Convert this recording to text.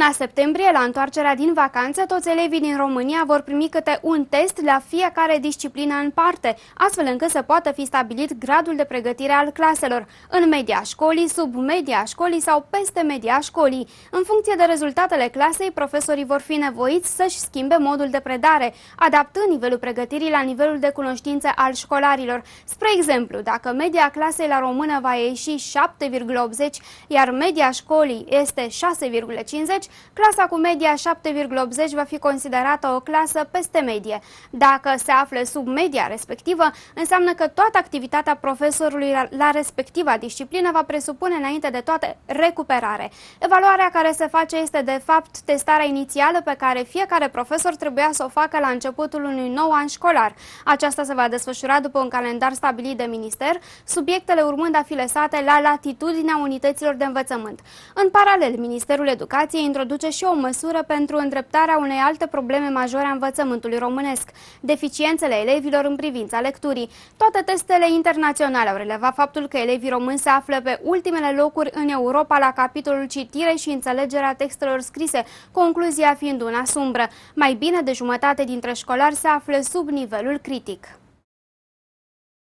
luna septembrie, la întoarcerea din vacanță, toți elevii din România vor primi câte un test la fiecare disciplină în parte, astfel încât să poată fi stabilit gradul de pregătire al claselor, în media școlii, sub media școlii sau peste media școlii. În funcție de rezultatele clasei, profesorii vor fi nevoiți să-și schimbe modul de predare, adaptând nivelul pregătirii la nivelul de cunoștințe al școlarilor. Spre exemplu, dacă media clasei la română va ieși 7,80, iar media școlii este 6,50, clasa cu media 7,80 va fi considerată o clasă peste medie. Dacă se află sub media respectivă, înseamnă că toată activitatea profesorului la respectiva disciplină va presupune înainte de toate recuperare. Evaluarea care se face este de fapt testarea inițială pe care fiecare profesor trebuia să o facă la începutul unui nou an școlar. Aceasta se va desfășura după un calendar stabilit de minister, subiectele urmând a fi lăsate la latitudinea unităților de învățământ. În paralel, Ministerul Educației introduce și o măsură pentru îndreptarea unei alte probleme majore a învățământului românesc, deficiențele elevilor în privința lecturii. Toate testele internaționale au relevat faptul că elevii români se află pe ultimele locuri în Europa la capitolul citire și înțelegerea textelor scrise, concluzia fiind una sumbră. Mai bine de jumătate dintre școlari se află sub nivelul critic.